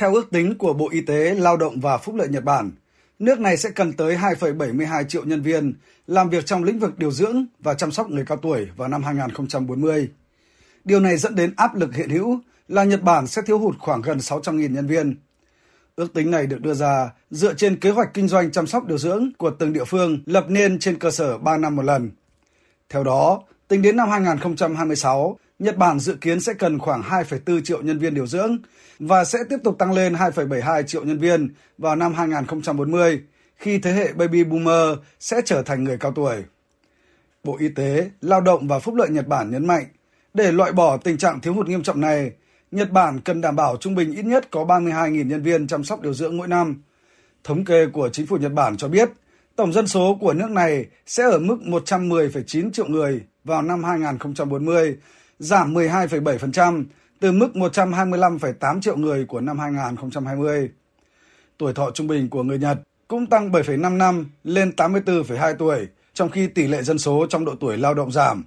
Theo ước tính của Bộ Y tế, Lao động và Phúc lợi Nhật Bản, nước này sẽ cần tới 2,72 triệu nhân viên làm việc trong lĩnh vực điều dưỡng và chăm sóc người cao tuổi vào năm 2040. Điều này dẫn đến áp lực hiện hữu là Nhật Bản sẽ thiếu hụt khoảng gần 600.000 nhân viên. Ước tính này được đưa ra dựa trên kế hoạch kinh doanh chăm sóc điều dưỡng của từng địa phương lập nên trên cơ sở 3 năm một lần. Theo đó, tính đến năm 2026, Nhật Bản dự kiến sẽ cần khoảng 2,4 triệu nhân viên điều dưỡng và sẽ tiếp tục tăng lên 2,72 triệu nhân viên vào năm 2040 khi thế hệ baby boomer sẽ trở thành người cao tuổi. Bộ Y tế, Lao động và Phúc lợi Nhật Bản nhấn mạnh, để loại bỏ tình trạng thiếu hụt nghiêm trọng này, Nhật Bản cần đảm bảo trung bình ít nhất có 32.000 nhân viên chăm sóc điều dưỡng mỗi năm. Thống kê của chính phủ Nhật Bản cho biết, tổng dân số của nước này sẽ ở mức 110,9 triệu người vào năm 2040 giảm 12,7% từ mức 125,8 triệu người của năm 2020. Tuổi thọ trung bình của người Nhật cũng tăng 7,5 năm lên 84,2 tuổi, trong khi tỷ lệ dân số trong độ tuổi lao động giảm